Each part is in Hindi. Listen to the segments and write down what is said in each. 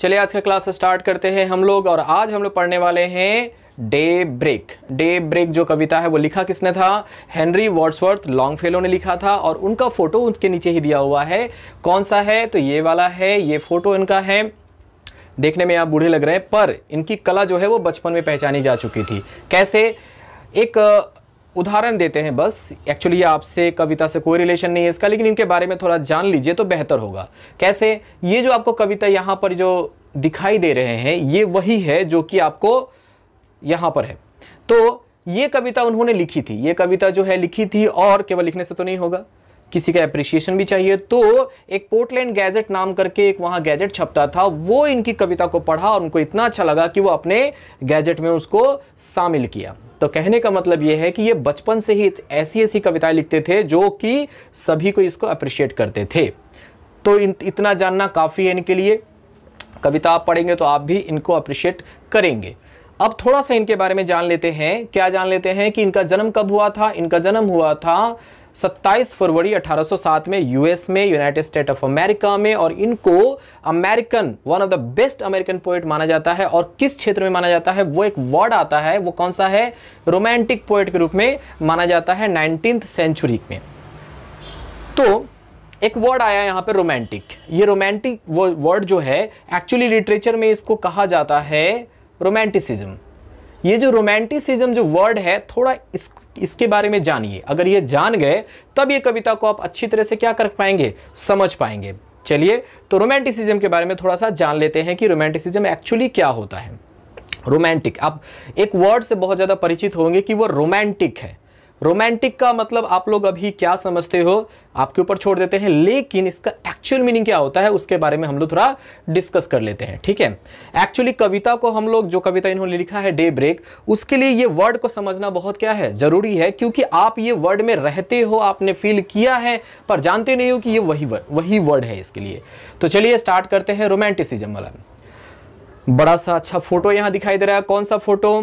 चलिए आज का क्लास स्टार्ट करते हैं हम लोग और आज हम लोग पढ़ने वाले हैं डे ब्रेक डे ब्रेक जो कविता है वो लिखा किसने था हेनरी वॉर्ड्सवर्थ लॉन्गफेलो ने लिखा था और उनका फोटो उनके नीचे ही दिया हुआ है कौन सा है तो ये वाला है ये फोटो इनका है देखने में आप बूढ़े लग रहे हैं पर इनकी कला जो है वो बचपन में पहचानी जा चुकी थी कैसे एक उदाहरण देते हैं बस एक्चुअली ये आपसे कविता से कोई रिलेशन नहीं है इसका लेकिन इनके बारे में थोड़ा जान लीजिए तो बेहतर होगा कैसे ये जो आपको कविता यहाँ पर जो दिखाई दे रहे हैं ये वही है जो कि आपको यहाँ पर है तो ये कविता उन्होंने लिखी थी ये कविता जो है लिखी थी और केवल लिखने से तो नहीं होगा किसी का अप्रिशिएशन भी चाहिए तो एक पोर्टलैंड गैजेट नाम करके एक वहाँ गैजेट छपता था वो इनकी कविता को पढ़ा और उनको इतना अच्छा लगा कि वो अपने गैजेट में उसको शामिल किया तो कहने का मतलब ये है कि ये बचपन से ही ऐसी ऐसी कविताएं लिखते थे जो कि सभी को इसको अप्रिशिएट करते थे तो इतना जानना काफ़ी है इनके लिए कविता आप पढ़ेंगे तो आप भी इनको अप्रिशिएट करेंगे अब थोड़ा सा इनके बारे में जान लेते हैं क्या जान लेते हैं कि इनका जन्म कब हुआ था इनका जन्म हुआ था 27 फरवरी 1807 में यूएस में यूनाइटेड स्टेट ऑफ अमेरिका में और इनको American one of the best American poet माना जाता है और किस क्षेत्र में माना जाता है वो एक वर्ड आता है वो कौन सा है रोमांटिक पोइट के रूप में माना जाता है नाइनटीन सेंचुरी में तो एक वर्ड आया यहाँ पर रोमांटिक ये रोमांटिक वर्ड जो है एक्चुअली लिटरेचर में इसको कहा जाता है रोमांटिसिज्म ये जो रोमांटिसिज्म जो वर्ड है थोड़ा इस इसके बारे में जानिए अगर ये जान गए तब ये कविता को आप अच्छी तरह से क्या कर पाएंगे समझ पाएंगे चलिए तो रोमांटिसिज्म के बारे में थोड़ा सा जान लेते हैं कि रोमांटिसिज्म एक्चुअली क्या होता है रोमांटिक आप एक वर्ड से बहुत ज़्यादा परिचित होंगे कि वो रोमांटिक है रोमांटिक का मतलब आप लोग अभी क्या समझते हो आपके ऊपर छोड़ देते हैं लेकिन इसका एक्चुअल मीनिंग क्या होता है उसके बारे में हम लोग थोड़ा डिस्कस कर लेते हैं ठीक है एक्चुअली कविता को हम लोग जो कविता इन्होंने लिखा है डे ब्रेक उसके लिए ये वर्ड को समझना बहुत क्या है ज़रूरी है क्योंकि आप ये वर्ड में रहते हो आपने फील किया है पर जानते नहीं हो कि ये वही वर्ड वही वर्ड है इसके लिए तो चलिए स्टार्ट करते हैं रोमांटिसिजम वाला बड़ा सा अच्छा फोटो यहाँ दिखाई दे रहा है कौन सा फोटो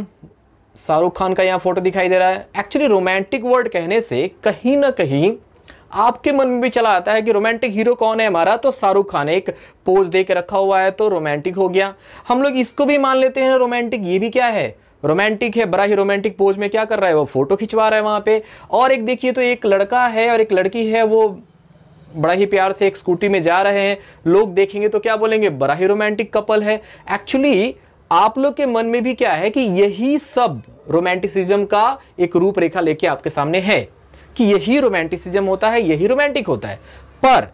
शाहरुख खान का यहाँ फोटो दिखाई दे रहा है एक्चुअली रोमांटिक वर्ड कहने से कहीं ना कहीं आपके मन में भी चला आता है कि रोमांटिक हीरो कौन है हमारा तो शाहरुख खान एक पोज दे के रखा हुआ है तो रोमांटिक हो गया हम लोग इसको भी मान लेते हैं रोमांटिक ये भी क्या है रोमांटिक है बड़ा ही रोमांटिक पोज में क्या कर रहा है वो फोटो खिंचवा रहा है वहाँ पे और एक देखिए तो एक लड़का है और एक लड़की है वो बड़ा ही प्यार से एक स्कूटी में जा रहे हैं लोग देखेंगे तो क्या बोलेंगे बड़ा ही रोमांटिक कपल है एक्चुअली आप लोग के मन में भी क्या है कि यही सब रोमांटिसिज्म का एक रूपरेखा लेके आपके सामने है कि यही रोमांटिसिज्म होता है यही रोमांटिक होता है पर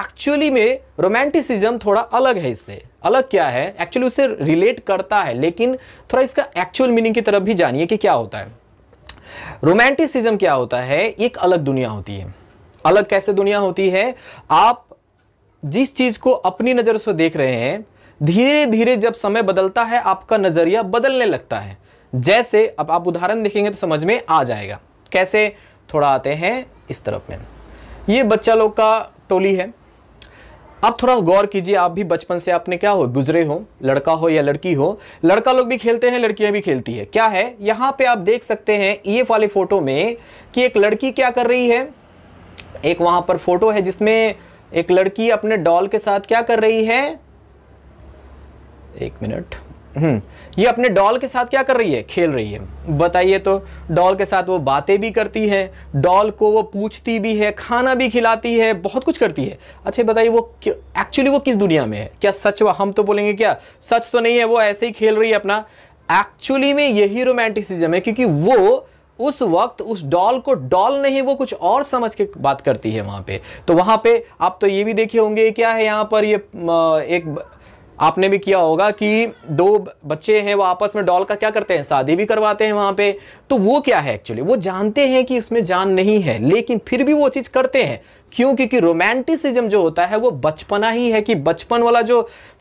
एक्चुअली में रोमांटिसिज्म थोड़ा अलग है इससे अलग क्या है एक्चुअली उसे रिलेट करता है लेकिन थोड़ा इसका एक्चुअल मीनिंग की तरफ भी जानिए कि क्या होता है रोमांटिसिज्म क्या होता है एक अलग दुनिया होती है अलग कैसे दुनिया होती है आप जिस चीज को अपनी नजर से देख रहे हैं धीरे धीरे जब समय बदलता है आपका नज़रिया बदलने लगता है जैसे अब आप उदाहरण देखेंगे तो समझ में आ जाएगा कैसे थोड़ा आते हैं इस तरफ में ये बच्चा लोग का टोली है अब थोड़ा गौर कीजिए आप भी बचपन से आपने क्या हो गुजरे हो लड़का हो या लड़की हो लड़का लोग भी खेलते हैं लड़कियां भी खेलती है क्या है यहां पे आप देख सकते हैं ये वाले फोटो में कि एक लड़की क्या कर रही है एक वहां पर फोटो है जिसमें एक लड़की अपने डॉल के साथ क्या कर रही है एक मिनट हम्म, ये अपने डॉल के साथ क्या कर रही है खेल रही है बताइए तो डॉल के साथ वो बातें भी करती है डॉल को वो पूछती भी है खाना भी खिलाती है बहुत कुछ करती है अच्छा बताइए वो एक्चुअली वो किस दुनिया में है क्या सच व हम तो बोलेंगे क्या सच तो नहीं है वो ऐसे ही खेल रही है अपना एक्चुअली में यही रोमांटिसिज्म है क्योंकि वो उस वक्त उस डॉल को डॉल नहीं वो कुछ और समझ के बात करती है वहाँ पे तो वहाँ पे आप तो ये भी देखे होंगे क्या है यहाँ पर ये एक आपने भी किया होगा कि दो बच्चे हैं वो आपस में डॉल का क्या करते हैं शादी भी करवाते हैं वहाँ पे तो वो क्या है एक्चुअली वो जानते हैं कि उसमें जान नहीं है लेकिन फिर भी वो चीज़ करते हैं क्यों क्योंकि रोमांटिसिज्म जो होता है वो बचपना ही है कि बचपन वाला जो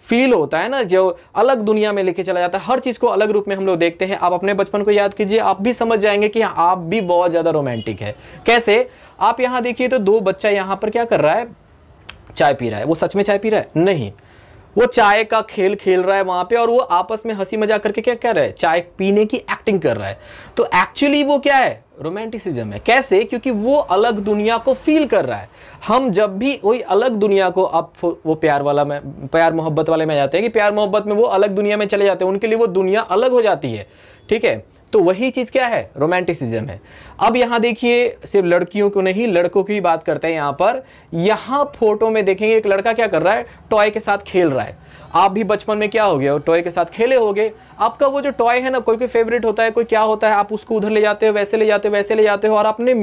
फील होता है ना जो अलग दुनिया में लेके चला जाता है हर चीज़ को अलग रूप में हम लोग देखते हैं आप अपने बचपन को याद कीजिए आप भी समझ जाएंगे कि हाँ, आप भी बहुत ज़्यादा रोमांटिक है कैसे आप यहाँ देखिए तो दो बच्चा यहाँ पर क्या कर रहा है चाय पी रहा है वो सच में चाय पी रहा है नहीं वो चाय का खेल खेल रहा है वहाँ पे और वो आपस में हंसी मजाक करके क्या कर रहा है चाय पीने की एक्टिंग कर रहा है तो एक्चुअली वो क्या है रोमांटिसिज्म है कैसे क्योंकि वो अलग दुनिया को फील कर रहा है हम जब भी कोई अलग दुनिया को अब वो प्यार वाला में प्यार मोहब्बत वाले में जाते हैं कि प्यार मोहब्बत में वो अलग दुनिया में चले जाते हैं उनके लिए वो दुनिया अलग हो जाती है ठीक है तो वही चीज़ क्या है रोमांटिसिज्म है अब यहां देखिए सिर्फ लड़कियों को नहीं लड़कों की बात करते हैं यहां पर यहां फोटो में देखेंगे एक लड़का क्या कर रहा है टॉय के साथ खेल रहा है आप भी बचपन में क्या हो गया टॉय के साथ खेले हो आपका वो जो टॉय है ना कोई कोई फेवरेट होता है कोई क्या होता है आप उसको उधर ले जाते हो वैसे ले जाते हो वैसे ले जाते हो और अपने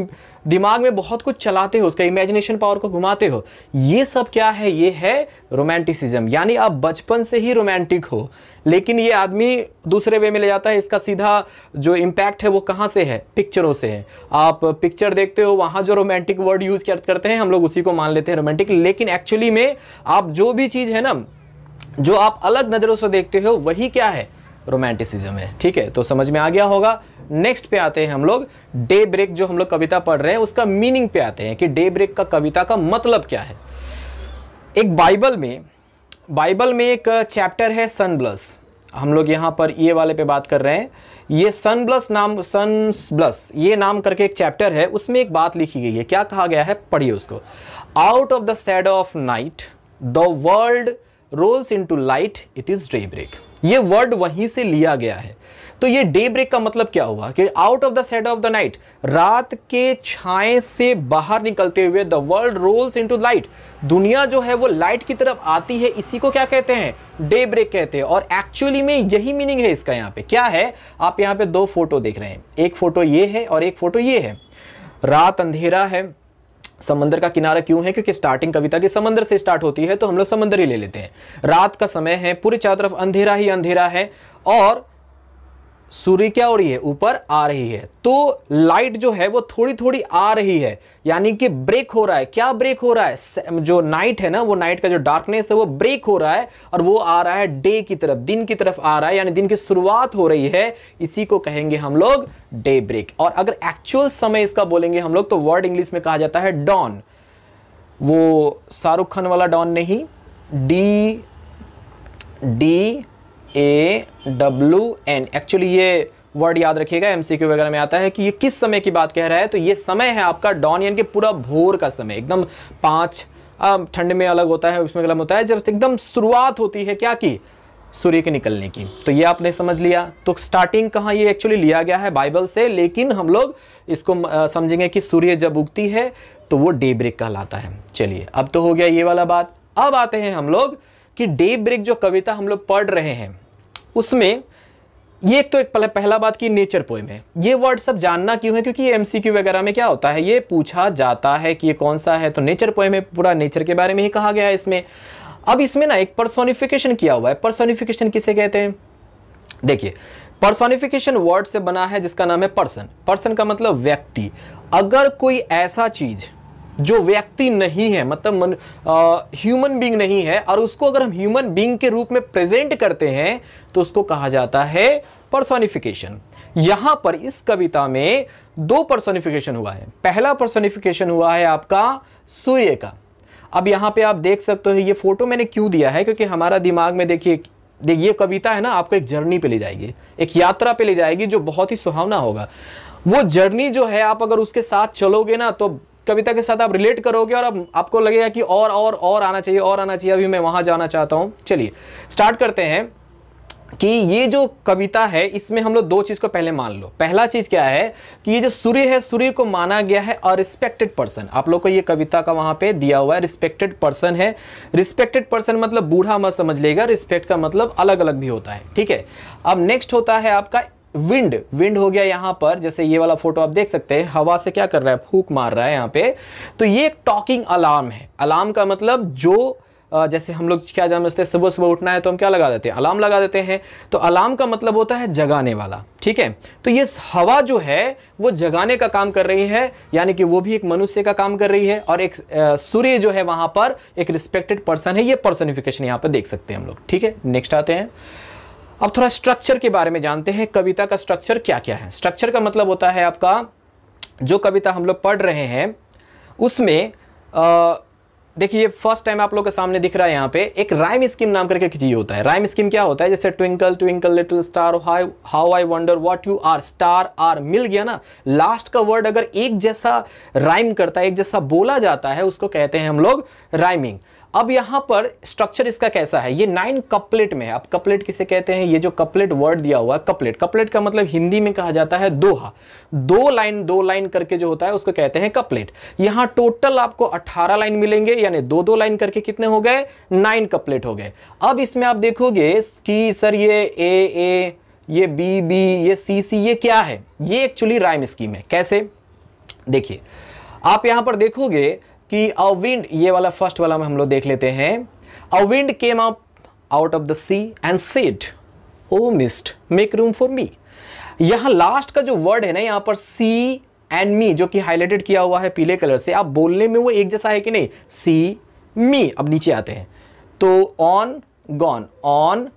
दिमाग में बहुत कुछ चलाते हो उसका इमेजिनेशन पावर को घुमाते हो ये सब क्या है ये है रोमांटिसिज्म यानी आप बचपन से ही रोमांटिक हो लेकिन ये आदमी दूसरे वे में ले जाता है इसका सीधा जो इम्पैक्ट है वो कहाँ से है पिक्चरों से है आप पिक्चर देखते हो वहाँ जो रोमांटिक वर्ड यूज़ करते हैं हम लोग उसी को मान लेते हैं रोमांटिक लेकिन एक्चुअली में आप जो भी चीज़ है ना जो आप अलग नज़रों से देखते हो वही क्या है रोमांटिसिज्म है ठीक है तो समझ में आ गया होगा नेक्स्ट पे आते हैं हम लोग डे ब्रेक जो हम लोग कविता पढ़ रहे हैं उसका मीनिंग पे आते हैं कि डे ब्रेक का कविता का मतलब क्या है एक बाइबल में बाइबल में एक चैप्टर है सन ब्लस हम लोग यहाँ पर ये वाले पे बात कर रहे हैं ये सन ब्लस नाम सन ब्लस ये नाम करके एक चैप्टर है उसमें एक बात लिखी गई है क्या कहा गया है पढ़िए उसको out of the shade of night the world rolls into light it is daybreak ये वर्ड वहीं से लिया गया है तो ये डे ब्रेक का मतलब क्या हुआ कि out of the shade of the night रात के छाए से बाहर निकलते हुए the world rolls to light दुनिया जो है वो लाइट की तरफ आती है इसी को क्या कहते हैं डे ब्रेक कहते हैं और एक्चुअली में यही मीनिंग है इसका यहाँ पे क्या है आप यहाँ पे दो फोटो देख रहे हैं एक फोटो ये है और एक फोटो ये है रात अंधेरा है समंदर का किनारा क्यों है क्योंकि स्टार्टिंग कविता की समंदर से स्टार्ट होती है तो हम लोग समंदर ही ले लेते हैं रात का समय है पूरी चारों तरफ अंधेरा ही अंधेरा है और सूर्य क्या हो रही है ऊपर आ रही है तो लाइट जो है वो थोड़ी थोड़ी आ रही है यानी कि ब्रेक हो रहा है क्या ब्रेक हो रहा है जो नाइट है ना वो नाइट का जो डार्कनेस है वो ब्रेक हो रहा है और वो आ रहा है डे की तरफ दिन की तरफ आ रहा है यानी दिन की शुरुआत हो रही है इसी को कहेंगे हम लोग डे ब्रेक और अगर एक्चुअल समय इसका बोलेंगे हम लोग तो वर्ड इंग्लिश में कहा जाता है डॉन वो शाहरुख खान वाला डॉन नहीं D D A W N actually ये वर्ड याद रखिएगा एमसीक्यू वगैरह में आता है कि ये किस समय की बात कह रहा है तो ये समय है आपका डॉन यानी कि पूरा भोर का समय एकदम पाँच ठंड में अलग होता है उसमें गलम होता है जब एकदम शुरुआत होती है क्या की सूर्य के निकलने की तो ये आपने समझ लिया तो स्टार्टिंग कहाँ ये एक्चुअली लिया गया है बाइबल से लेकिन हम लोग इसको समझेंगे कि सूर्य जब उगती है तो वो डे ब्रेक कहलाता है चलिए अब तो हो गया ये वाला बात अब आते हैं हम लोग कि डे ब्रेक जो कविता हम लोग पढ़ रहे हैं उसमें ये तो एक पहला, पहला बात की नेचर पोएम है ये वर्ड सब जानना क्यों है क्योंकि ये एमसीक्यू वगैरह में क्या होता है ये पूछा जाता है कि ये कौन सा है तो नेचर पोएम है पूरा नेचर के बारे में ही कहा गया है इसमें अब इसमें ना एक पर्सोनिफिकेशन किया हुआ है पर्सोनिफिकेशन किसे कहते हैं देखिए पर्सोनिफिकेशन वर्ड से बना है जिसका नाम है पर्सन पर्सन का मतलब व्यक्ति अगर कोई ऐसा चीज़ जो व्यक्ति नहीं है मतलब ह्यूमन बींग नहीं है और उसको अगर हम ह्यूमन बींग के रूप में प्रेजेंट करते हैं तो उसको कहा जाता है पर्सोनिफिकेशन यहां पर इस कविता में दो पर्सोनिफिकेशन हुआ है पहला पर्सोनिफिकेशन हुआ है आपका सूर्य का अब यहाँ पे आप देख सकते हो ये फोटो मैंने क्यों दिया है क्योंकि हमारा दिमाग में देखिए देखिए ये कविता है ना आपको एक जर्नी पे ले जाएगी एक यात्रा पे ले जाएगी जो बहुत ही सुहावना होगा वो जर्नी जो है आप अगर उसके साथ चलोगे ना तो कविता के साथ आप रिलेट करोगे और अब आपको लगेगा कि और और और आना चाहिए और आना चाहिए अभी मैं वहां जाना चाहता हूँ चलिए स्टार्ट करते हैं कि ये जो कविता है इसमें हम लोग दो चीज़ को पहले मान लो पहला चीज़ क्या है कि ये जो सूर्य है सूर्य को माना गया है और रिस्पेक्टेड पर्सन आप लोग को ये कविता का वहाँ पे दिया हुआ है रिस्पेक्टेड पर्सन है रिस्पेक्टेड पर्सन मतलब बूढ़ा मत समझ लेगा रिस्पेक्ट का मतलब अलग अलग भी होता है ठीक है अब नेक्स्ट होता है आपका विंड विंड हो गया यहां पर जैसे ये वाला फोटो आप देख सकते हैं हवा से क्या कर रहा है फूक मार रहा है यहां पे तो ये एक टॉकिंग अलार्म है अलार्म का मतलब जो जैसे हम लोग क्या समझते हैं सुबह सुबह उठना है तो हम क्या लगा देते हैं अलार्म लगा देते हैं तो अलार्म का मतलब होता है जगाने वाला ठीक है तो ये हवा जो है वो जगाने का काम कर रही है यानी कि वो भी एक मनुष्य का काम कर रही है और एक सूर्य जो है वहां पर एक रिस्पेक्टेड पर्सन है ये पर्सनिफिकेशन यहाँ पर देख सकते हैं हम लोग ठीक है नेक्स्ट आते हैं अब थोड़ा स्ट्रक्चर के बारे में जानते हैं कविता का स्ट्रक्चर क्या क्या है स्ट्रक्चर का मतलब होता है आपका जो कविता हम लोग पढ़ रहे हैं उसमें देखिए फर्स्ट टाइम आप लोग के सामने दिख रहा है यहाँ पे एक राइम स्कीम नाम करके एक चीज़ होता है राइम स्कीम क्या होता है जैसे twinkle twinkle little star high how I wonder what you are star are मिल गया ना लास्ट का वर्ड अगर एक जैसा राइम करता है एक जैसा बोला जाता है उसको कहते हैं हम लोग राइमिंग अब यहां पर स्ट्रक्चर इसका कैसा है ये नाइन कपलेट में है अब कपलेट किसे कहते हैं ये जो कपलेट वर्ड दिया हुआ है कपलेट कपलेट का मतलब हिंदी में कहा जाता है दोहा दो लाइन दो लाइन करके जो होता है उसको कहते हैं कपलेट यहां टोटल आपको 18 लाइन मिलेंगे यानी दो दो लाइन करके कितने हो गए नाइन कपलेट हो गए अब इसमें आप देखोगे कि सर ये ए ए ये बी बी ये सी सी ये क्या है ये एक्चुअली राइम स्कीम है कैसे देखिए आप यहां पर देखोगे कि अविंड ये वाला फर्स्ट वाला में हम लोग देख लेते हैं a wind came up out of the sea and said O mist make room for me यहां लास्ट का जो वर्ड है ना यहां पर सी एंड मी जो कि हाईलाइटेड किया हुआ है पीले कलर से आप बोलने में वो एक जैसा है कि नहीं सी मी अब नीचे आते हैं तो ऑन गॉन ऑन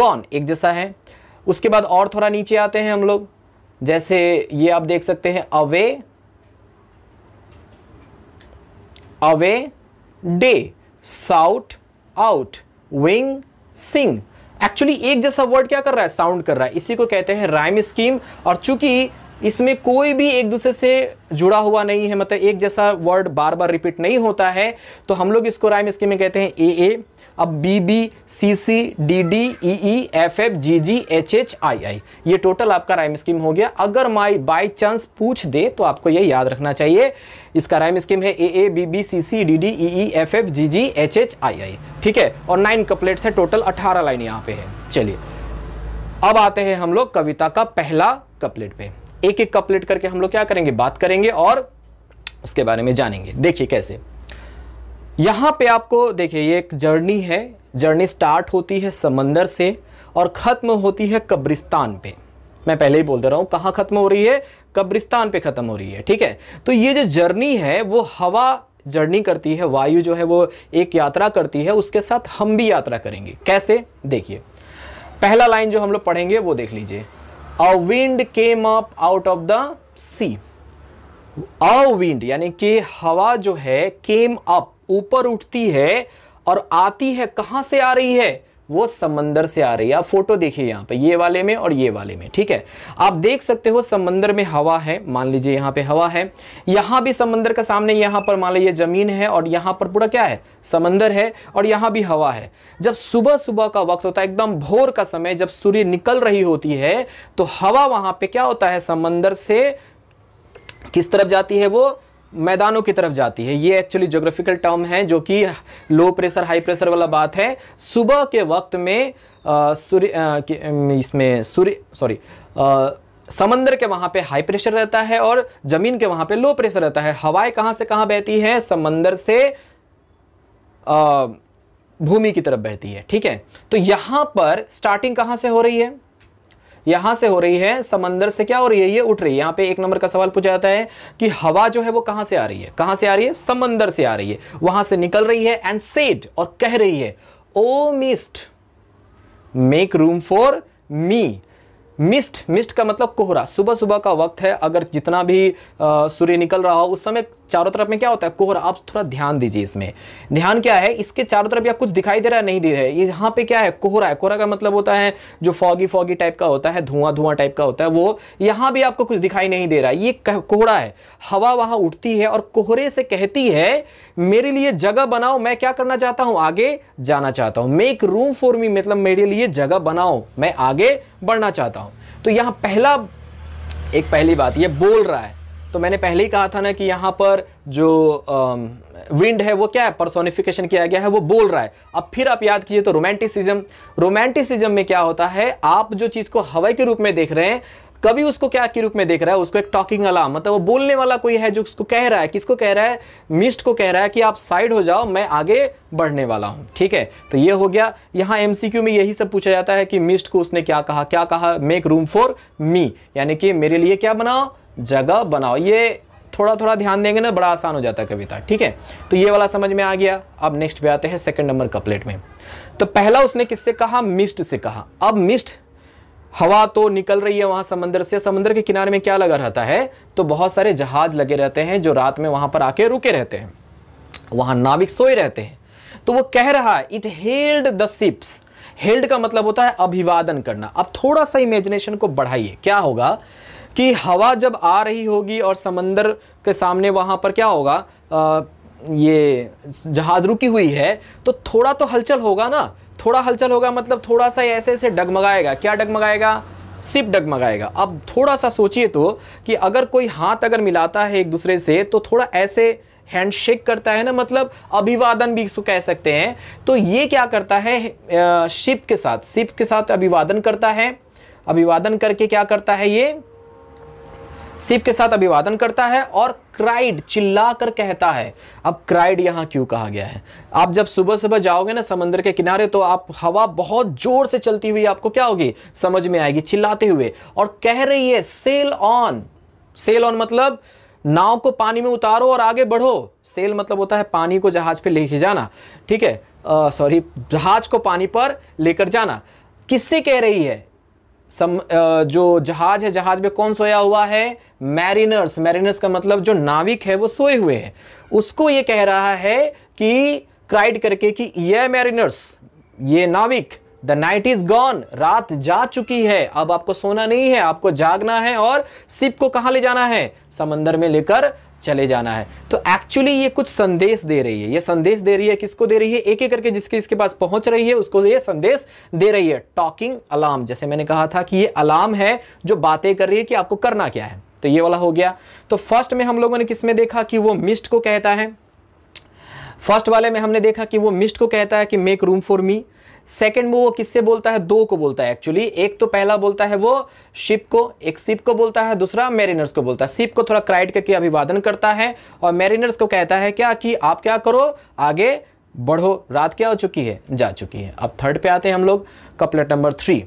गॉन एक जैसा है उसके बाद और थोड़ा नीचे आते हैं हम लोग जैसे ये आप देख सकते हैं away away day shout out wing sing actually एक जैसा वर्ड क्या कर रहा है साउंड कर रहा है इसी को कहते हैं राइम स्कीम और चूंकि इसमें कोई भी एक दूसरे से जुड़ा हुआ नहीं है मतलब एक जैसा वर्ड बार बार रिपीट नहीं होता है तो हम लोग इसको राइम स्कीम में कहते हैं ए ए अब B B C C D D E E F F G G H H I I ये टोटल आपका राइम स्कीम हो गया अगर माई बाई चांस पूछ दे तो आपको ये याद रखना चाहिए इसका राइम स्कीम है A A B B C C D D E E F F G G H H I I ठीक है और नाइन कपलेट्स है टोटल अठारह लाइन यहाँ पे है चलिए अब आते हैं हम लोग कविता का पहला कपलेट पे एक एक कपलेट करके हम लोग क्या करेंगे बात करेंगे और उसके बारे में जानेंगे देखिए कैसे यहां पे आपको देखिए ये एक जर्नी है जर्नी स्टार्ट होती है समंदर से और ख़त्म होती है कब्रिस्तान पे मैं पहले ही बोलता रहा हूं कहां ख़त्म हो रही है कब्रिस्तान पे ख़त्म हो रही है ठीक है तो ये जो जर्नी है वो हवा जर्नी करती है वायु जो है वो एक यात्रा करती है उसके साथ हम भी यात्रा करेंगे कैसे देखिए पहला लाइन जो हम लोग पढ़ेंगे वो देख लीजिए a wind came up out of the sea a wind यानी कि हवा जो है केम अप ऊपर उठती है और आती है कहां से आ रही है वो समंदर से आ रही है आप फोटो देखिए यहाँ पे ये वाले में और ये वाले में ठीक है आप देख सकते हो समंदर में हवा है मान लीजिए यहाँ पे हवा है यहाँ भी समंदर का सामने यहाँ पर मान लीजिए ज़मीन है और यहाँ पर पूरा क्या है समंदर है और यहाँ भी हवा है जब सुबह सुबह का वक्त होता है एकदम भोर का समय जब सूर्य निकल रही होती है तो हवा वहाँ पर क्या होता है समंदर से किस तरफ जाती है वो मैदानों की तरफ जाती है ये एक्चुअली जोग्राफिकल टर्म है जो कि लो प्रेशर हाई प्रेशर वाला बात है सुबह के वक्त में सूर्य इसमें सूर्य सॉरी समंदर के वहाँ पे हाई प्रेशर रहता है और ज़मीन के वहाँ पे लो प्रेशर रहता है हवाएं कहाँ से कहाँ बहती है समंदर से भूमि की तरफ बहती है ठीक है तो यहाँ पर स्टार्टिंग कहाँ से हो रही है यहां से हो रही है समंदर से क्या हो रही है ये उठ रही है यहां पे एक नंबर का सवाल पूछा जाता है कि हवा जो है वो कहां से आ रही है कहां से आ रही है समंदर से आ रही है वहां से निकल रही है एंड सेड और कह रही है O mist make room for me mist mist का मतलब कोहरा सुबह सुबह का वक्त है अगर जितना भी सूर्य निकल रहा हो उस समय चारों तरफ में क्या होता है कोहरा आप थोड़ा ध्यान दीजिए इसमें ध्यान क्या है इसके चारों तरफ या कुछ दिखाई दे रहा है नहीं दे रहा है यहाँ पे क्या है कोहरा है कोहरा का मतलब होता है जो फॉगी फॉगी टाइप का होता है धुआं धुआं टाइप का होता है वो यहाँ भी आपको कुछ दिखाई नहीं दे रहा है ये कोहरा है हवा वहां उठती है और कोहरे से कहती है मेरे लिए जगह बनाओ मैं क्या करना चाहता हूँ आगे जाना चाहता हूँ मेक रूम फॉर मी मतलब मेरे लिए जगह बनाओ मैं आगे बढ़ना चाहता हूँ तो यहाँ पहला एक पहली बात ये बोल रहा है तो मैंने पहले ही कहा था ना कि यहाँ पर जो विंड है वो क्या है परसोनिफिकेशन किया गया है वो बोल रहा है अब फिर आप याद कीजिए तो रोमांटिसिज्म रोमांटिसिज्म में क्या होता है आप जो चीज़ को हवाई के रूप में देख रहे हैं कभी उसको क्या के रूप में देख रहा है उसको एक टॉकिंग अलार्म मतलब वो बोलने वाला कोई है जो उसको कह रहा है किसको कह रहा है मिस्ट को कह रहा है कि आप साइड हो जाओ मैं आगे बढ़ने वाला हूँ ठीक है तो ये हो गया यहाँ एम में यही सब पूछा जाता है कि मिस्ट को उसने क्या कहा क्या कहा मेक रूम फॉर मी यानी कि मेरे लिए क्या बनाओ जगह बनाओ ये थोड़ा थोड़ा ध्यान देंगे ना बड़ा आसान हो जाता है कविता ठीक है तो ये वाला समझ में आ गया अब नेक्स्ट पे आते हैं सेकंड नंबर कपलेट में तो पहला उसने किससे कहा मिस्ट से कहा अब मिस्ट हवा तो निकल रही है वहाँ समंदर से समंदर के किनारे में क्या लगा रहता है तो बहुत सारे जहाज लगे रहते हैं जो रात में वहाँ पर आके रुके रहते हैं वहाँ नाविक सोए रहते हैं तो वो कह रहा है it hailed the ships hailed का मतलब होता है अभिवादन करना अब थोड़ा सा इमेजिनेशन को बढ़ाइए क्या होगा कि हवा जब आ रही होगी और समंदर के सामने वहाँ पर क्या होगा आ, ये जहाज रुकी हुई है तो थोड़ा तो हलचल होगा ना थोड़ा हलचल होगा मतलब थोड़ा सा ऐसे ऐसे डगमगाएगा क्या डगमगाएगा सिप डगमगाएगा अब थोड़ा सा सोचिए तो कि अगर कोई हाथ अगर मिलाता है एक दूसरे से तो थोड़ा ऐसे हैंडशेक करता है ना मतलब अभिवादन भी इसको कह सकते हैं तो ये क्या करता है शिप के साथ शिप के साथ अभिवादन करता है अभिवादन करके क्या करता है ये सिप के साथ अभिवादन करता है और क्राइड चिल्ला कर कहता है अब क्राइड यहाँ क्यों कहा गया है आप जब सुबह सुबह जाओगे ना समंदर के किनारे तो आप हवा बहुत जोर से चलती हुई आपको क्या होगी समझ में आएगी चिल्लाते हुए और कह रही है सेल ऑन सेल ऑन मतलब नाव को पानी में उतारो और आगे बढ़ो सेल मतलब होता है पानी को जहाज पे लेके जाना ठीक है सॉरी जहाज को पानी पर लेकर जाना किससे कह रही है सम जो जहाज है जहाज में कौन सोया हुआ है मैरिनर्स मैरिनर्स का मतलब जो नाविक है वो सोए हुए हैं उसको ये कह रहा है कि क्राइड करके कि ये मैरिनर्स ये नाविक द नाइट इज गॉन रात जा चुकी है अब आपको सोना नहीं है आपको जागना है और सिप को कहाँ ले जाना है समंदर में लेकर चले जाना है तो एक्चुअली ये कुछ संदेश दे रही है ये संदेश दे रही है किसको दे रही है एक एक करके जिसके इसके पास पहुंच रही है उसको ये संदेश दे रही है टॉकिंग अलार्म जैसे मैंने कहा था कि ये अलार्म है जो बातें कर रही है कि आपको करना क्या है तो ये वाला हो गया तो फर्स्ट में हम लोगों ने किसमें देखा कि वो मिस्ट को कहता है फर्स्ट वाले में हमने देखा कि वो मिस्ट को कहता है कि make room for me second move वो किससे बोलता है दो को बोलता है एक्चुअली एक तो पहला बोलता है वो शिप को एक शिप को बोलता है दूसरा मेरिनर्स को बोलता है शिप को थोड़ा क्राइड करके अभिवादन करता है और मेरिनर्स को कहता है क्या कि आप क्या करो आगे बढ़ो रात क्या हो चुकी है जा चुकी है अब थर्ड पे आते हैं हम लोग कपलेट नंबर थ्री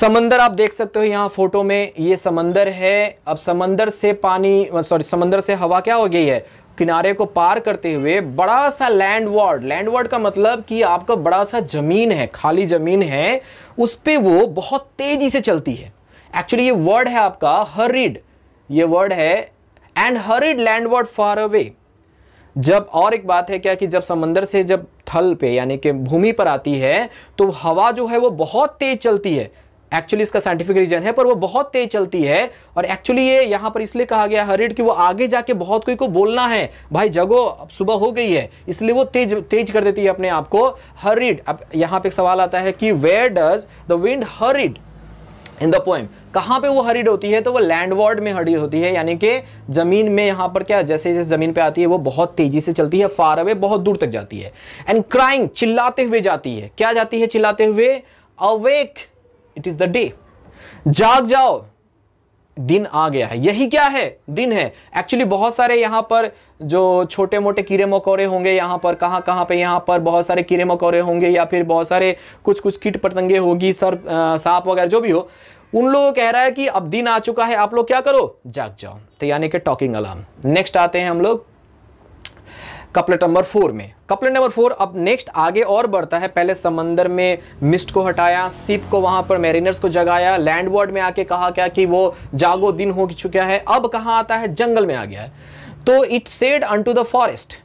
समंदर आप देख सकते हो यहाँ फोटो में ये समंदर है अब समंदर से पानी सॉरी समंदर से हवा क्या हो गई है किनारे को पार करते हुए बड़ा सा लैंड वार्ड लैंड वार्ड का मतलब कि आपका बड़ा सा ज़मीन है खाली ज़मीन है उस पर वो बहुत तेज़ी से चलती है एक्चुअली ये वर्ड है आपका हरिड ये वर्ड है and hurried landward far away जब और एक बात है क्या कि जब समंदर से जब थल पे यानी कि भूमि पर आती है तो हवा जो है वो बहुत तेज चलती है एक्चुअली इसका साइंटिफिक रीजन है पर वो बहुत तेज चलती है और एक्चुअली ये यहाँ पर इसलिए कहा गया हरिड कि वो आगे जाके बहुत कोई को बोलना है भाई जगो अब सुबह हो गई है इसलिए वो तेज तेज कर देती है अपने आप को हरिड अब यहाँ पे एक सवाल आता है कि where does the wind hurried in the poem कहाँ पे वो हरिड होती है तो वो लैंडवर्ड में हरिड होती है यानी कि जमीन में यहाँ पर क्या जैसे जैसे जमीन पे आती है वो बहुत तेजी से चलती है फार अवे बहुत दूर तक जाती है एंड क्राइंग चिल्लाते हुए जाती है क्या जाती है चिल्लाते हुए awake it is the day जाग जाओ दिन आ गया है यही क्या है दिन है एक्चुअली बहुत सारे यहाँ पर जो छोटे मोटे कीड़े मकोड़े होंगे यहाँ पर कहाँ कहाँ पे यहाँ पर बहुत सारे कीड़े मकोड़े होंगे या फिर बहुत सारे कुछ कुछ कीट पतंगे होगी सर सांप वगैरह जो भी हो उन लोगों कह रहा है कि अब दिन आ चुका है आप लोग क्या करो जाग जाओ तो यानी कि टॉकिंग अलार्म नेक्स्ट आते हैं हम लोग कपलेट नंबर फोर में कपलेट नंबर फोर अब नेक्स्ट आगे और बढ़ता है पहले समंदर में मिस्ट को हटाया सिप को वहां पर मैरिनर्स को जगाया लैंड वार्ड में आके कहा क्या कि वो जागो दिन हो चुका है अब कहाँ आता है जंगल में आ गया है तो it said on the forest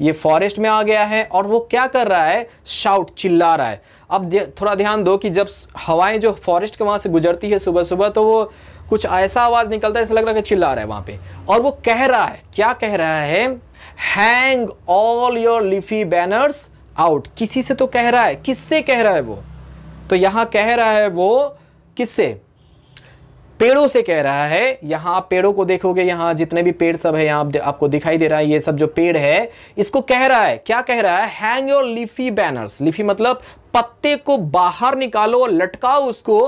ये फॉरेस्ट में आ गया है और वो क्या कर रहा है शाउट चिल्ला रहा है अब थोड़ा ध्यान दो कि जब हवाएं जो फॉरेस्ट के वहां से गुजरती है सुबह सुबह तो वो कुछ ऐसा आवाज़ निकलता है ऐसा लग रहा है कि चिल्ला रहा है वहां पे और वो कह रहा है क्या कह रहा है hang all your leafy banners out किसी से तो कह रहा है किससे कह रहा है वो तो यहां कह रहा है वो किससे पेड़ों से कह रहा है यहां आप पेड़ों को देखोगे यहां जितने भी पेड़ सब है यहां आपको दिखाई दे रहा है ये सब जो पेड़ है इसको कह रहा है क्या कह रहा है hang your leafy banners leafy मतलब पत्ते को बाहर निकालो और लटकाओ उसको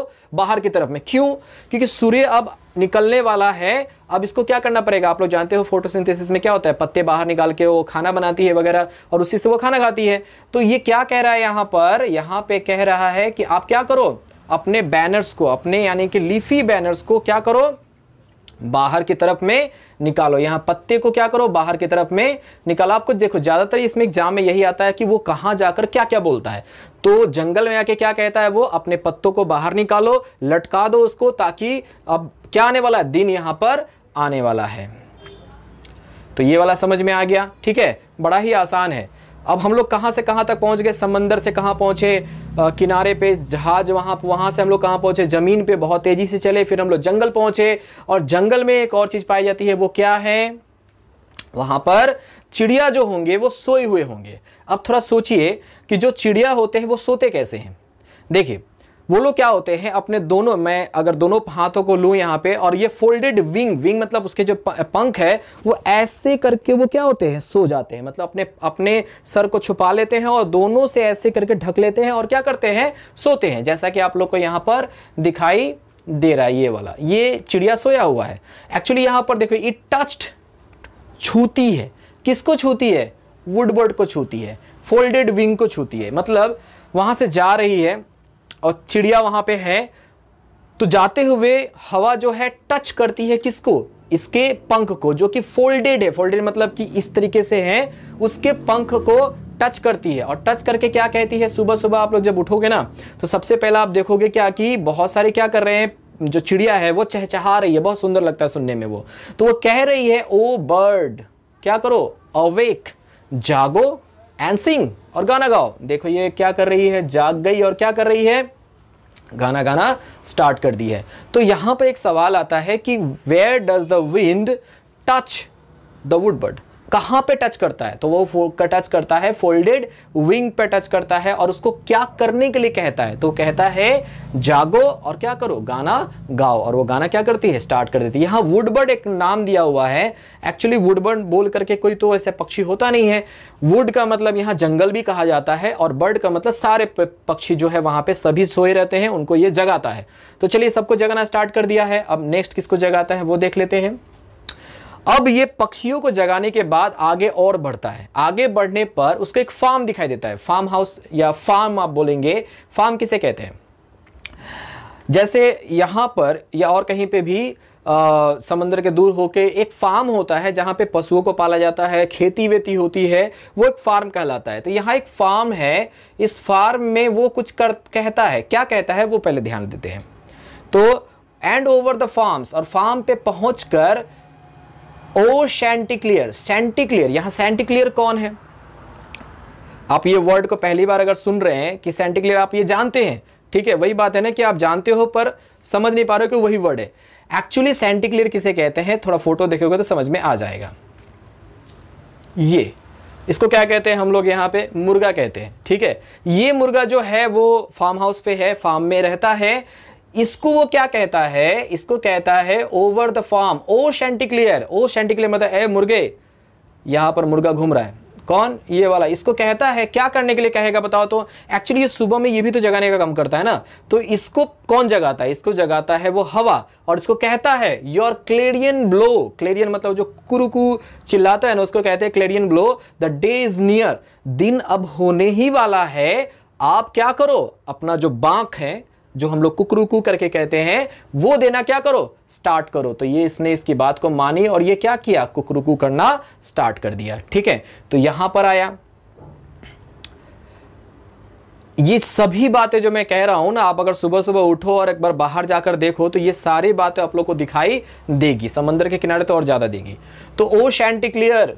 बाहर की तरफ में क्यों क्योंकि सूर्य अब निकलने वाला है अब इसको क्या करना पड़ेगा आप लोग जानते हो फोटोसिंथेसिस में क्या होता है पत्ते बाहर निकाल के वो खाना बनाती है वगैरह और उसी से वो खाना खाती है तो ये क्या कह रहा है यहाँ पर यहाँ पे कह रहा है कि आप क्या करो अपने बैनर्स को अपने यानी कि लीफी बैनर्स को क्या करो बाहर की तरफ में निकालो यहाँ पत्ते को क्या करो बाहर की तरफ में निकालो आपको देखो ज़्यादातर इसमें एग्जाम में यही आता है कि वो कहाँ जाकर क्या क्या बोलता है तो जंगल में आके क्या कहता है वो अपने पत्तों को बाहर निकालो लटका दो उसको ताकि अब क्या आने वाला है दिन यहां पर आने वाला है तो ये वाला समझ में आ गया ठीक है बड़ा ही आसान है अब हम लोग कहाँ से कहाँ तक पहुँच गए समंदर से कहाँ पहुँचे किनारे पे जहाज वहाँ वहाँ से हम लोग कहाँ पहुँचे ज़मीन पे बहुत तेज़ी से चले फिर हम लोग जंगल पहुँचे और जंगल में एक और चीज़ पाई जाती है वो क्या है वहां पर चिड़िया जो होंगे वो सोए हुए होंगे अब थोड़ा सोचिए कि जो चिड़िया होते हैं वो सोते कैसे हैं देखिए वो लोग क्या होते हैं अपने दोनों मैं अगर दोनों हाथों को लूं यहाँ पे और ये फोल्डेड विंग विंग मतलब उसके जो पंख है वो ऐसे करके वो क्या होते हैं सो जाते हैं मतलब अपने अपने सर को छुपा लेते हैं और दोनों से ऐसे करके ढक लेते हैं और क्या करते हैं सोते हैं जैसा कि आप लोग को यहाँ पर दिखाई दे रहा है ये वाला ये चिड़िया सोया हुआ है एक्चुअली यहाँ पर देखो इट टच्ड छूती है किसको छूती है वुडबर्ड को छूती है फोल्डेड विंग को छूती है मतलब वहां से जा रही है और चिड़िया वहां पे है तो जाते हुए हवा जो है टच करती है किसको इसके पंख को जो कि फोल्डेड है फोल्डेड मतलब कि इस तरीके से है उसके पंख को टच करती है और टच करके क्या कहती है सुबह सुबह आप लोग जब उठोगे ना तो सबसे पहला आप देखोगे क्या कि बहुत सारे क्या कर रहे हैं जो चिड़िया है वो चहचहा रही है बहुत सुंदर लगता है सुनने में वो तो वो कह रही है ओ बर्ड क्या करो अवेक जागो एंड सिंग और गाना गाओ देखो ये क्या कर रही है जाग गई और क्या कर रही है गाना गाना स्टार्ट कर दी है तो यहां पर एक सवाल आता है कि where does the wind touch the wood bird कहाँ पे टच करता है तो वो टच करता है फोल्डेड विंग पे टच करता है और उसको क्या करने के लिए कहता है तो कहता है जागो और क्या करो गाना गाओ और वो गाना क्या करती है स्टार्ट कर देती है यहाँ वुडबर्ड एक नाम दिया हुआ है एक्चुअली वुडबर्ड बोल करके कोई तो ऐसे पक्षी होता नहीं है वुड का मतलब यहाँ जंगल भी कहा जाता है और बर्ड का मतलब सारे पक्षी जो है वहां पर सभी सोए रहते हैं उनको ये जगाता है तो चलिए सबको जगाना स्टार्ट कर दिया है अब नेक्स्ट किसको जगाता है वो देख लेते हैं अब ये पक्षियों को जगाने के बाद आगे और बढ़ता है आगे बढ़ने पर उसको एक फार्म दिखाई देता है फार्म हाउस या फार्म आप बोलेंगे फार्म किसे कहते हैं जैसे यहाँ पर या और कहीं पे भी आ, समंदर के दूर होके एक फार्म होता है जहाँ पे पशुओं को पाला जाता है खेती वेती होती है वो एक फार्म कहलाता है तो यहाँ एक फार्म है इस फार्म में वो कुछ कर कहता है क्या कहता है वो पहले ध्यान देते हैं तो एंड ओवर द फार्म्स और फार्म पे पहुँच कर ओ सेंटिक्लियर सेंटिक्लियर यहां सेंटिक्लियर कौन है आप ये वर्ड को पहली बार अगर सुन रहे हैं कि सेंटिक्लियर आप ये जानते हैं ठीक है वही बात है ना कि आप जानते हो पर समझ नहीं पा रहे हो कि वही वर्ड है एक्चुअली सेंटिक्लियर किसे कहते हैं थोड़ा फोटो देखोगे तो समझ में आ जाएगा ये इसको क्या कहते हैं हम लोग यहाँ पे मुर्गा कहते हैं ठीक है ये मुर्गा जो है वो फार्म हाउस पे है फार्म में रहता है इसको वो क्या कहता है इसको कहता है over the form O chanticleer O chanticleer मतलब ए मुर्गे यहां पर मुर्गा घूम रहा है कौन ये वाला इसको कहता है क्या करने के लिए कहेगा बताओ तो एक्चुअली ये सुबह में ये भी तो जगाने का काम करता है ना तो इसको कौन जगाता है इसको जगाता है वो हवा और इसको कहता है योर क्लेरियन ब्लो क्लेरियन मतलब जो कुरुकु चिल्लाता है ना उसको कहते हैं clarion blow the day is near दिन अब होने ही वाला है आप क्या करो अपना जो बांक है जो हम लोग कुकरुकू करके कहते हैं वो देना क्या करो स्टार्ट करो तो ये इसने इसकी बात को मानी और ये क्या किया कुकरुकू करना स्टार्ट कर दिया ठीक है तो यहां पर आया ये सभी बातें जो मैं कह रहा हूं ना आप अगर सुबह सुबह उठो और एक बार बाहर जाकर देखो तो ये सारी बातें आप लोग को दिखाई देगी समंदर के किनारे तो और ज़्यादा देगी तो O chanticleer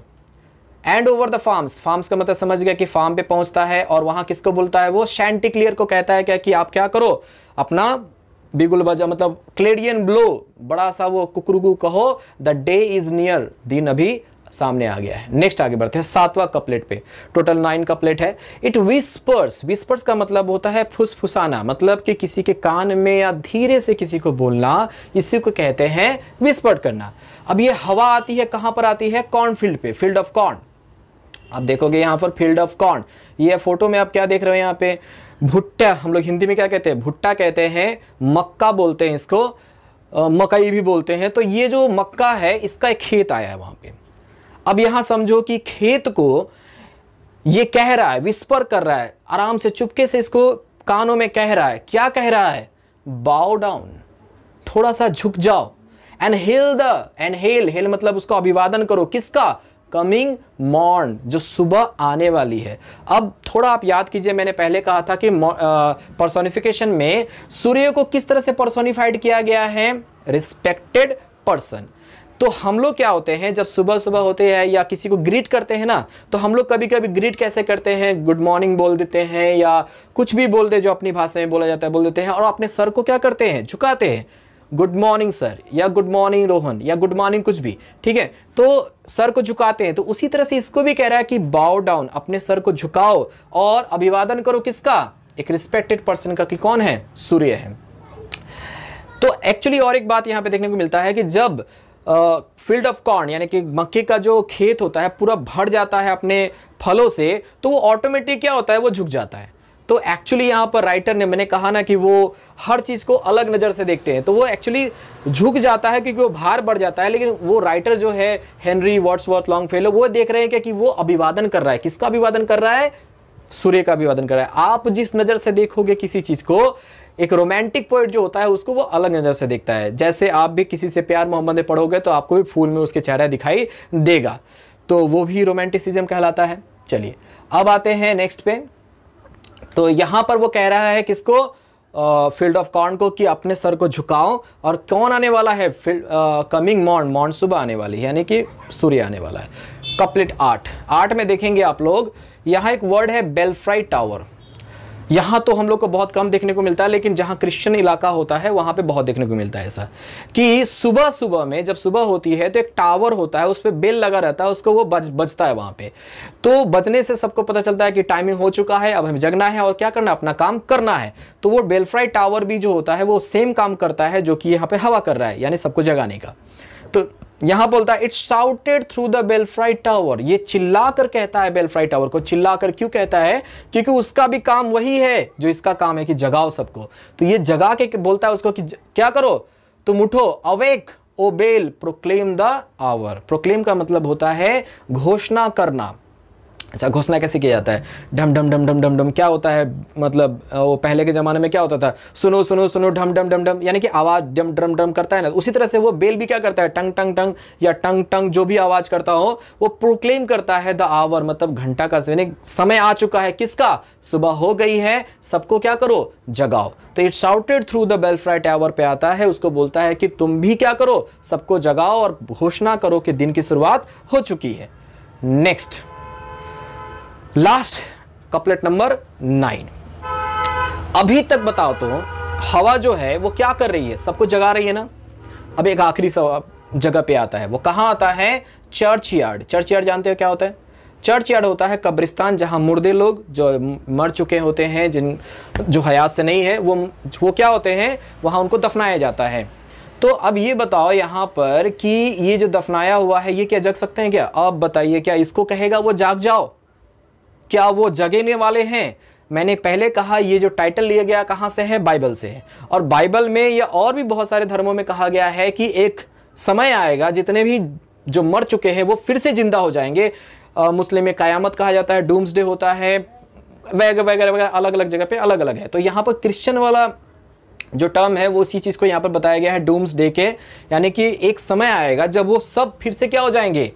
and over the farms farms का मतलब समझ गया कि फार्म पे पहुंचता है और वहां किसको बोलता है वो शैंटी क्लियर को कहता है क्या कि आप क्या करो अपना बिगुल बजा मतलब क्लेडियन ब्लो बड़ा सा वो कुकरुगु कहो द डे इज नियर दिन अभी सामने आ गया है नेक्स्ट आगे बढ़ते हैं सातवां कपलेट पे टोटल नाइन कपलेट है इट विस्पर्स विस्पर्स का मतलब होता है फुसफुसाना मतलब कि किसी के कान में या धीरे से किसी को बोलना इसी को कहते हैं विस्पर्ट करना अब ये हवा आती है कहां पर आती है कॉर्न फील्ड पे फील्ड ऑफ कॉर्न आप देखोगे यहां पर फील्ड ऑफ कॉर्न ये फोटो में आप क्या देख रहे हो यहाँ पे भुट्टा हम लोग हिंदी में क्या कहते हैं भुट्टा कहते हैं मक्का बोलते हैं इसको मकई भी बोलते हैं तो ये जो मक्का है इसका एक खेत आया है वहां पे अब यहां समझो कि खेत को ये कह रहा है विस्पर कर रहा है आराम से चुपके से इसको कानों में कह रहा है क्या कह रहा है बाउ डाउन थोड़ा सा झुक जाओ and hail the and hail hail मतलब उसको अभिवादन करो किसका कमिंग मॉर्न जो सुबह आने वाली है अब थोड़ा आप याद कीजिए मैंने पहले कहा था कि पर्सोनिफिकेशन में सूर्य को किस तरह से पर्सोनिफाइड किया गया है रिस्पेक्टेड पर्सन तो हम लोग क्या होते हैं जब सुबह सुबह होते हैं या किसी को ग्रीट करते हैं ना तो हम लोग कभी कभी ग्रीट कैसे करते हैं गुड मॉर्निंग बोल देते हैं या कुछ भी बोल दे जो अपनी भाषा में बोला जाता है बोल देते हैं और अपने सर को क्या करते हैं झुकाते हैं गुड मॉर्निंग सर या गुड मॉर्निंग रोहन या गुड मॉर्निंग कुछ भी ठीक है तो सर को झुकाते हैं तो उसी तरह से इसको भी कह रहा है कि बाव डाउन अपने सर को झुकाओ और अभिवादन करो किसका एक रिस्पेक्टेड पर्सन का कि कौन है सूर्य है तो एक्चुअली और एक बात यहाँ पे देखने को मिलता है कि जब फील्ड ऑफ कॉर्न यानी कि मक्के का जो खेत होता है पूरा भर जाता है अपने फलों से तो वो ऑटोमेटिक क्या होता है वो झुक जाता है तो एक्चुअली यहाँ पर राइटर ने मैंने कहा ना कि वो हर चीज़ को अलग नज़र से देखते हैं तो वो एक्चुअली झुक जाता है क्योंकि वो भार बढ़ जाता है लेकिन वो राइटर जो है हेनरी वॉट्सवर्थ लॉन्ग फेलो वो देख रहे हैं क्या कि वो अभिवादन कर रहा है किसका अभिवादन कर रहा है सूर्य का अभिवादन कर रहा है आप जिस नज़र से देखोगे किसी चीज़ को एक रोमांटिक पोइट जो होता है उसको वो अलग नज़र से देखता है जैसे आप भी किसी से प्यार मोहम्मद में पढ़ोगे तो आपको भी फूल में उसके चेहरा दिखाई देगा तो वो भी रोमांटिसिज्म कहलाता है चलिए अब आते हैं नेक्स्ट पे तो यहां पर वो कह रहा है किसको फील्ड ऑफ कॉर्न को कि अपने सर को झुकाओ और कौन आने वाला है कमिंग मॉन मॉन सुबह आने वाली यानी कि सूर्य आने वाला है कपलेट आठ आठ में देखेंगे आप लोग यहाँ एक वर्ड है बेल्फ्राई टावर यहाँ तो हम लोग को बहुत कम देखने को मिलता है लेकिन जहाँ क्रिश्चियन इलाका होता है वहाँ पे बहुत देखने को मिलता है ऐसा कि सुबह सुबह में जब सुबह होती है तो एक टावर होता है उस पर बेल लगा रहता है उसको वो बज बजता है वहाँ पे तो बजने से सबको पता चलता है कि टाइमिंग हो चुका है अब हमें जगना है और क्या करना अपना काम करना है तो वो बेलफ्राई टावर भी जो होता है वो सेम काम करता है जो कि यहाँ पर हवा कर रहा है यानी सबको जगाने का तो यहां बोलता है it shouted through the belfry tower ये चिल्ला कर कहता है बेलफ्राई टावर को चिल्ला कर क्यों कहता है क्योंकि उसका भी काम वही है जो इसका काम है कि जगाओ सबको तो ये जगा के बोलता है उसको कि क्या करो तुम उठो awake O bell proclaim the hour proclaim का मतलब होता है घोषणा करना अच्छा घोषणा कैसे किया जाता है ढम ढम ढम ढम ढम ढम क्या होता है मतलब वो पहले के ज़माने में क्या होता था सुनो सुनो सुनो ढम ढम ढम ढम यानी कि आवाज़ ढम ढम ढम करता है ना उसी तरह से वो बेल भी क्या करता है टंग टंग टंग या टंग टंग जो भी आवाज़ करता हो वो प्रोक्लेम करता है द आवर मतलब घंटा का यानी समय आ चुका है किसका सुबह हो गई है सबको क्या करो जगाओ तो it shouted through the belfry hour पे आता है उसको बोलता है कि तुम भी क्या करो सबको जगाओ और घोषणा करो कि दिन की शुरुआत हो चुकी है next last couplet number nine अभी तक बताओ तो हवा जो है वो क्या कर रही है सबको जगा रही है ना अब एक आखिरी जगह पे आता है वो कहाँ आता है चर्च यार्ड चर्च यार्ड जानते हो क्या होता है चर्च यार्ड होता है कब्रिस्तान जहाँ मुर्दे लोग जो मर चुके होते हैं जिन जो हयात से नहीं है वो वो क्या होते हैं वहाँ उनको दफनाया जाता है तो अब ये बताओ यहाँ पर कि ये जो दफनाया हुआ है ये क्या जग सकते हैं क्या अब बताइए क्या इसको कहेगा वो जाग जाओ क्या वो जगेने वाले हैं मैंने पहले कहा ये जो टाइटल लिया गया कहाँ से है बाइबल से है और बाइबल में या और भी बहुत सारे धर्मों में कहा गया है कि एक समय आएगा जितने भी जो मर चुके हैं वो फिर से जिंदा हो जाएंगे आ, मुस्लिम में क़यामत कहा जाता है डूम्स डे होता है वगैरह वगैरह वगैरह अलग अलग जगह पे अलग अलग है तो यहाँ पर क्रिश्चियन वाला जो टर्म है वो इसी चीज़ को यहाँ पर बताया गया है डूम्स डे के यानी कि एक समय आएगा जब वो सब फिर से क्या हो जाएंगे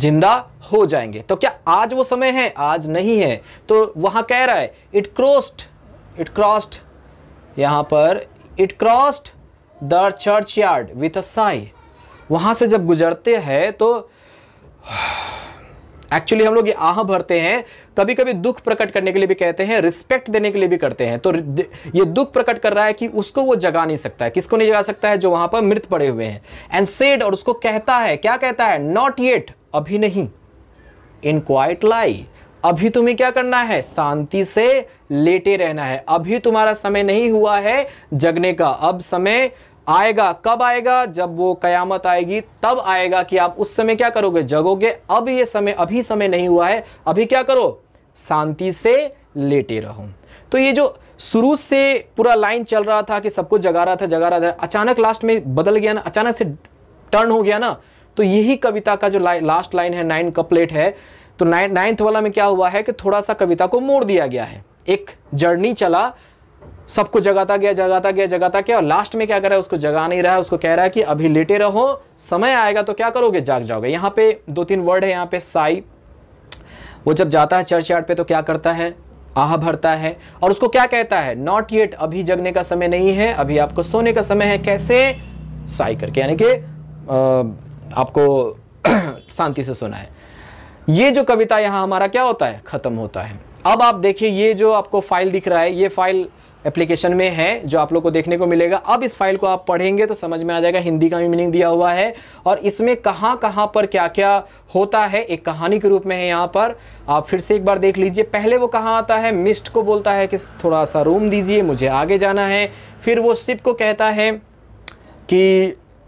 जिंदा हो जाएंगे तो क्या आज वो समय है आज नहीं है तो वहां कह रहा है इट क्रॉस्ड इट क्रॉस्ड यहाँ पर it crossed the churchyard with a sigh वहां से जब गुजरते हैं तो एक्चुअली हम लोग ये आह भरते हैं कभी कभी दुख प्रकट करने के लिए भी कहते हैं रिस्पेक्ट देने के लिए भी करते हैं तो ये दुख प्रकट कर रहा है कि उसको वो जगा नहीं सकता है किसको नहीं जगा सकता है जो वहां पर मृत पड़े हुए हैं एंड सेड और उसको कहता है क्या कहता है नॉट येट अभी नहीं इन क्वाइट लाई अभी तुम्हें क्या करना है शांति से लेटे रहना है अभी तुम्हारा समय नहीं हुआ है जगने का अब समय आएगा कब आएगा जब वो कयामत आएगी तब आएगा कि आप उस समय क्या करोगे जगोगे अब ये समय अभी समय नहीं हुआ है अभी क्या करो शांति से लेटे रहो तो ये जो शुरू से पूरा लाइन चल रहा था कि सबको जगा रहा था जगा रहा था अचानक लास्ट में बदल गया ना अचानक से टर्न हो गया ना तो यही कविता का जो ला, लास्ट लाइन है नाइन कपलेट है तो नाइन्थ वाला में क्या हुआ है कि थोड़ा सा कविता को मोड़ दिया गया है एक जर्नी चला सबको जगाता गया जगाता गया जगाता गया और लास्ट में क्या कर रहा है उसको जगा नहीं रहा है उसको कह रहा है कि अभी लेटे रहो समय आएगा तो क्या करोगे जाग जाओगे यहाँ पे दो तीन वर्ड है यहाँ पे साई वो जब जाता है चर्च यार्ड पे तो क्या करता है आह भरता है और उसको क्या कहता है नॉट येट अभी जगने का समय नहीं है अभी आपको सोने का समय है कैसे साई करके यानी कि आपको शांति से सुना है ये जो कविता यहाँ हमारा क्या होता है ख़त्म होता है अब आप देखिए ये जो आपको फाइल दिख रहा है ये फाइल एप्लीकेशन में है जो आप लोग को देखने को मिलेगा अब इस फाइल को आप पढ़ेंगे तो समझ में आ जाएगा हिंदी का भी मीनिंग दिया हुआ है और इसमें कहाँ कहाँ पर क्या क्या होता है एक कहानी के रूप में है यहाँ पर आप फिर से एक बार देख लीजिए पहले वो कहाँ आता है मिस्ट को बोलता है कि थोड़ा सा रूम दीजिए मुझे आगे जाना है फिर वो शिप को कहता है कि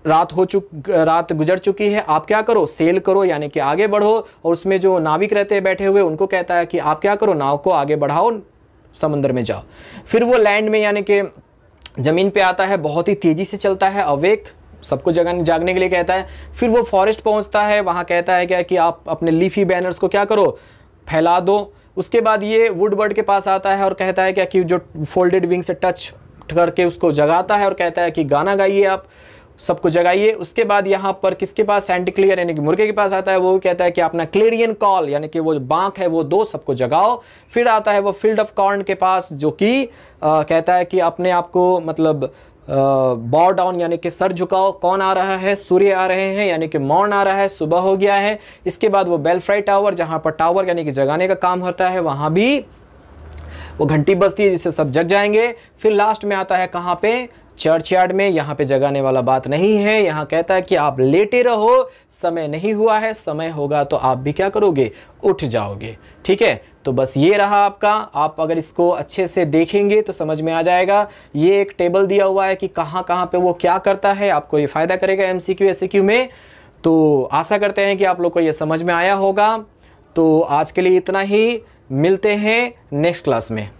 रात हो चुक रात गुजर चुकी है आप क्या करो सेल करो यानी कि आगे बढ़ो और उसमें जो नाविक रहते हैं बैठे हुए उनको कहता है कि आप क्या करो नाव को आगे बढ़ाओ समुद्र में जाओ फिर वो लैंड में यानी कि ज़मीन पे आता है बहुत ही तेज़ी से चलता है अवेक सबको जगह जागने के लिए कहता है फिर वो फॉरेस्ट पहुँचता है वहाँ कहता है क्या कि आप अपने लीफी बैनर्स को क्या करो फैला दो उसके बाद ये वुडबर्ड के पास आता है और कहता है क्या कि जो फोल्डेड विंग से टच करके उसको जगाता है और कहता है कि गाना गाइए आप सबको जगाइए उसके बाद यहाँ पर किसके पास एंटी क्लियर यानी कि मुर्गे के पास आता है वो कहता है कि अपना क्लेरियन कॉल यानी कि वो बांक है वो दो सबको जगाओ फिर आता है वो फील्ड ऑफ कॉर्न के पास जो कि कहता है कि अपने आप को मतलब बॉ डाउन यानी कि सर झुकाओ कौन आ रहा है सूर्य आ रहे हैं यानी कि मॉर्न आ रहा है सुबह हो गया है इसके बाद वो बेलफ्राई टावर जहाँ पर टावर यानी कि जगाने का काम होता है वहाँ भी वो घंटी बजती है जिससे सब जग जाएंगे फिर लास्ट में आता है कहाँ पे चर्च यार्ड में यहाँ पे जगाने वाला बात नहीं है यहाँ कहता है कि आप लेटे रहो समय नहीं हुआ है समय होगा तो आप भी क्या करोगे उठ जाओगे ठीक है तो बस ये रहा आपका आप अगर इसको अच्छे से देखेंगे तो समझ में आ जाएगा ये एक टेबल दिया हुआ है कि कहाँ कहाँ पे वो क्या करता है आपको ये फ़ायदा करेगा एम सी क्यू में तो आशा करते हैं कि आप लोग को ये समझ में आया होगा तो आज के लिए इतना ही मिलते हैं नेक्स्ट क्लास में